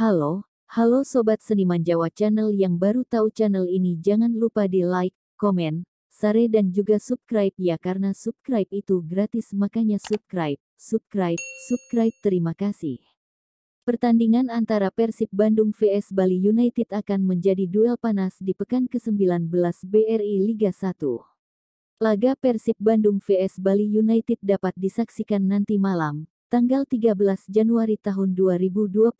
Halo, halo Sobat Seniman Jawa Channel yang baru tahu channel ini jangan lupa di like, komen, share dan juga subscribe ya karena subscribe itu gratis makanya subscribe, subscribe, subscribe terima kasih. Pertandingan antara Persib Bandung vs Bali United akan menjadi duel panas di pekan ke-19 BRI Liga 1. Laga Persib Bandung vs Bali United dapat disaksikan nanti malam, tanggal 13 Januari tahun 2022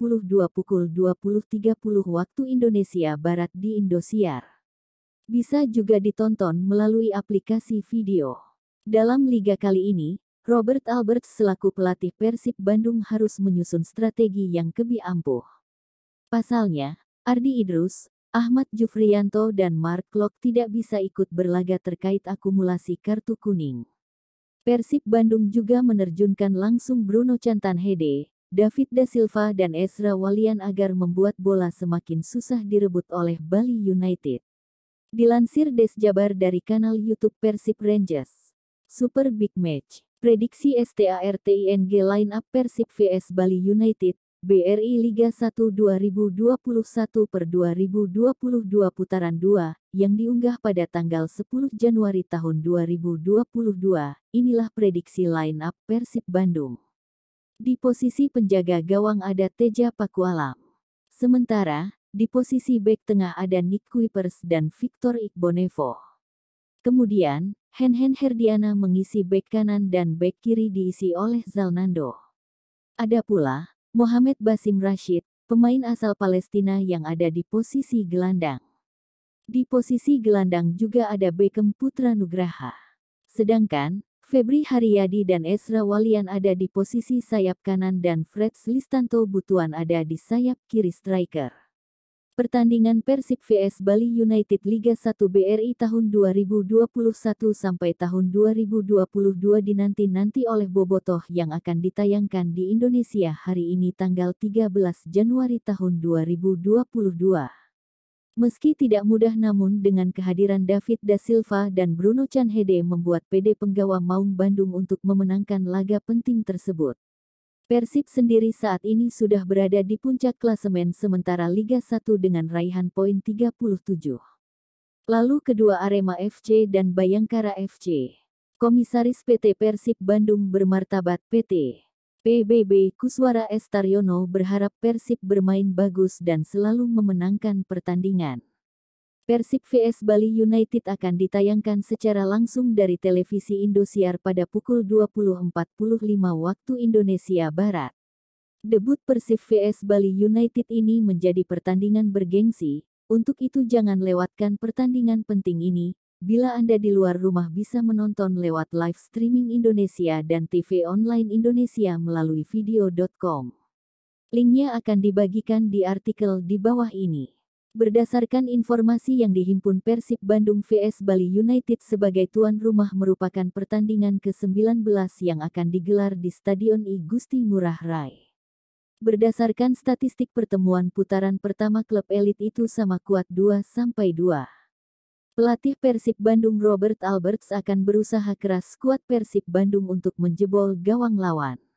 pukul 20.30 waktu Indonesia Barat di Indosiar. Bisa juga ditonton melalui aplikasi video. Dalam liga kali ini, Robert Albert selaku pelatih Persib Bandung harus menyusun strategi yang kebi ampuh. Pasalnya, Ardi Idrus, Ahmad Jufrianto dan Mark Klok tidak bisa ikut berlaga terkait akumulasi kartu kuning. Persib Bandung juga menerjunkan langsung Bruno Cantan Hede, David Da Silva dan Ezra Walian agar membuat bola semakin susah direbut oleh Bali United. Dilansir Des Jabar dari kanal YouTube Persib Rangers. Super Big Match. Prediksi STARTING Line Persib vs Bali United, BRI Liga 1 2021 per 2022 putaran 2, yang diunggah pada tanggal 10 Januari tahun 2022, inilah prediksi line-up Persib Bandung. Di posisi penjaga gawang ada Teja Pakualam. Sementara, di posisi back tengah ada Nick Kuipers dan Victor Iqbonevo. Kemudian, Henhen Herdiana mengisi back kanan dan back kiri diisi oleh Zalnando. Ada pula, Mohamed Basim Rashid, pemain asal Palestina yang ada di posisi gelandang. Di posisi gelandang juga ada Beckham Putra Nugraha. Sedangkan, Febri Haryadi dan Esra Walian ada di posisi sayap kanan dan Fred Slistanto Butuan ada di sayap kiri striker. Pertandingan Persib vs Bali United Liga 1 BRI tahun 2021 sampai tahun 2022 dinanti-nanti oleh Bobotoh yang akan ditayangkan di Indonesia hari ini tanggal 13 Januari tahun 2022. Meski tidak mudah namun dengan kehadiran David Da Silva dan Bruno Chanhede membuat PD Penggawa Maung Bandung untuk memenangkan laga penting tersebut. Persib sendiri saat ini sudah berada di puncak klasemen sementara Liga 1 dengan raihan poin 37. Lalu kedua Arema FC dan Bayangkara FC. Komisaris PT Persib Bandung bermartabat PT. PBB Kuswara Estaryono berharap Persib bermain bagus dan selalu memenangkan pertandingan. Persib vs Bali United akan ditayangkan secara langsung dari televisi Indosiar pada pukul 20.45 waktu Indonesia Barat. Debut Persib vs Bali United ini menjadi pertandingan bergengsi, untuk itu jangan lewatkan pertandingan penting ini, bila Anda di luar rumah bisa menonton lewat live streaming Indonesia dan TV online Indonesia melalui video.com. Linknya akan dibagikan di artikel di bawah ini. Berdasarkan informasi yang dihimpun Persib Bandung vs Bali United sebagai tuan rumah merupakan pertandingan ke-19 yang akan digelar di Stadion I Gusti Ngurah Rai. Berdasarkan statistik pertemuan putaran pertama klub elit itu sama kuat 2 sampai 2. Pelatih Persib Bandung Robert Alberts akan berusaha keras kuat Persib Bandung untuk menjebol gawang lawan.